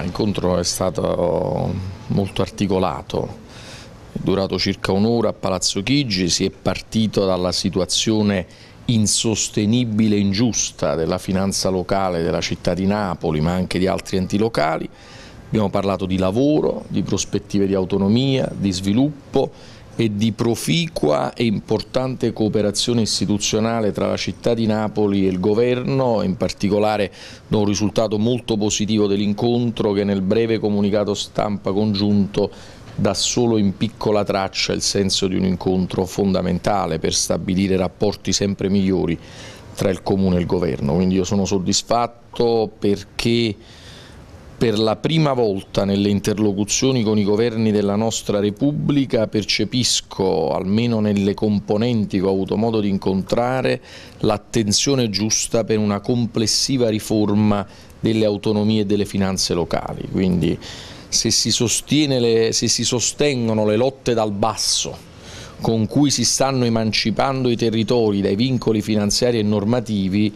L'incontro è stato molto articolato, è durato circa un'ora a Palazzo Chigi, si è partito dalla situazione insostenibile e ingiusta della finanza locale della città di Napoli ma anche di altri enti locali, abbiamo parlato di lavoro, di prospettive di autonomia, di sviluppo e di proficua e importante cooperazione istituzionale tra la città di Napoli e il governo, in particolare da un risultato molto positivo dell'incontro che nel breve comunicato stampa congiunto dà solo in piccola traccia il senso di un incontro fondamentale per stabilire rapporti sempre migliori tra il Comune e il Governo. Quindi io sono soddisfatto perché per la prima volta nelle interlocuzioni con i governi della nostra Repubblica percepisco, almeno nelle componenti che ho avuto modo di incontrare, l'attenzione giusta per una complessiva riforma delle autonomie e delle finanze locali. Quindi se si, le, se si sostengono le lotte dal basso con cui si stanno emancipando i territori dai vincoli finanziari e normativi,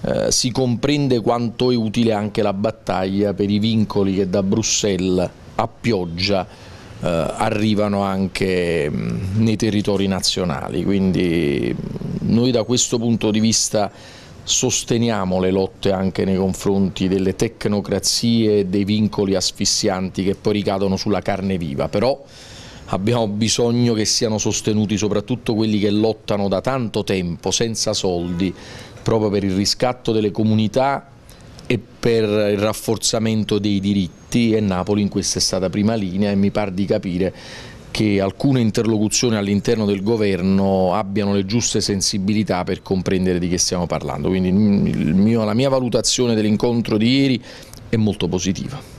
eh, si comprende quanto è utile anche la battaglia per i vincoli che da Bruxelles a pioggia eh, arrivano anche nei territori nazionali, quindi noi da questo punto di vista sosteniamo le lotte anche nei confronti delle tecnocrazie e dei vincoli asfissianti che poi ricadono sulla carne viva, però abbiamo bisogno che siano sostenuti soprattutto quelli che lottano da tanto tempo senza soldi, proprio per il riscatto delle comunità e per il rafforzamento dei diritti e Napoli in questa è stata prima linea e mi par di capire che alcune interlocuzioni all'interno del governo abbiano le giuste sensibilità per comprendere di che stiamo parlando, quindi mio, la mia valutazione dell'incontro di ieri è molto positiva.